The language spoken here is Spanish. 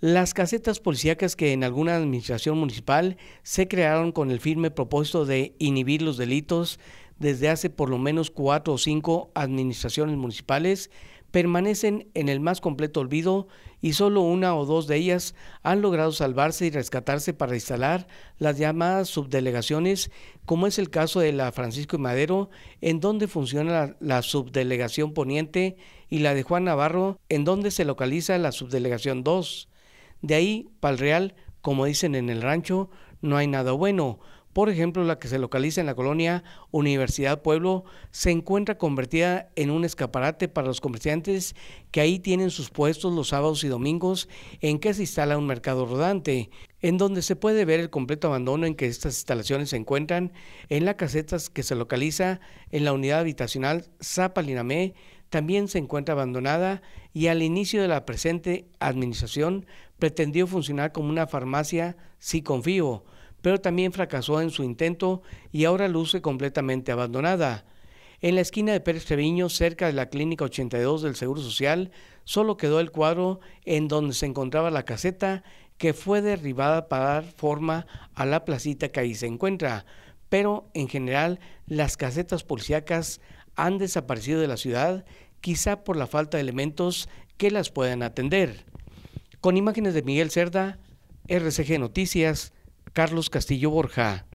Las casetas policíacas que en alguna administración municipal se crearon con el firme propósito de inhibir los delitos desde hace por lo menos cuatro o cinco administraciones municipales permanecen en el más completo olvido y solo una o dos de ellas han logrado salvarse y rescatarse para instalar las llamadas subdelegaciones, como es el caso de la Francisco y Madero, en donde funciona la, la subdelegación poniente, y la de Juan Navarro, en donde se localiza la subdelegación 2. De ahí, para el Real, como dicen en el rancho, no hay nada bueno. Por ejemplo, la que se localiza en la colonia Universidad Pueblo se encuentra convertida en un escaparate para los comerciantes que ahí tienen sus puestos los sábados y domingos en que se instala un mercado rodante, en donde se puede ver el completo abandono en que estas instalaciones se encuentran en la caseta que se localiza en la unidad habitacional Zapalinamé, también se encuentra abandonada y al inicio de la presente administración pretendió funcionar como una farmacia Si Confío, pero también fracasó en su intento y ahora luce completamente abandonada. En la esquina de Pérez Treviño, cerca de la Clínica 82 del Seguro Social, solo quedó el cuadro en donde se encontraba la caseta que fue derribada para dar forma a la placita que ahí se encuentra. Pero en general, las casetas policíacas han desaparecido de la ciudad, quizá por la falta de elementos que las puedan atender. Con imágenes de Miguel Cerda, RCG Noticias, Carlos Castillo Borja.